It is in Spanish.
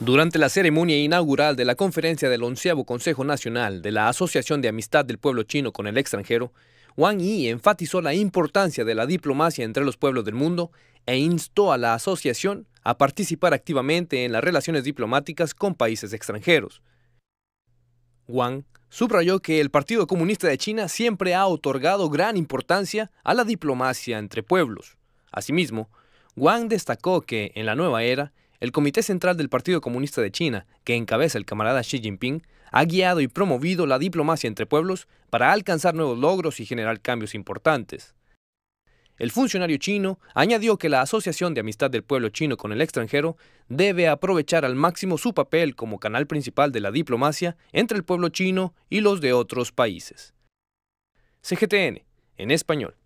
Durante la ceremonia inaugural de la conferencia del onceavo Consejo Nacional de la Asociación de Amistad del Pueblo Chino con el extranjero, Wang Yi enfatizó la importancia de la diplomacia entre los pueblos del mundo e instó a la asociación a participar activamente en las relaciones diplomáticas con países extranjeros. Wang subrayó que el Partido Comunista de China siempre ha otorgado gran importancia a la diplomacia entre pueblos. Asimismo, Wang destacó que en la nueva era, el Comité Central del Partido Comunista de China, que encabeza el camarada Xi Jinping, ha guiado y promovido la diplomacia entre pueblos para alcanzar nuevos logros y generar cambios importantes. El funcionario chino añadió que la Asociación de Amistad del Pueblo Chino con el extranjero debe aprovechar al máximo su papel como canal principal de la diplomacia entre el pueblo chino y los de otros países. CGTN, en español.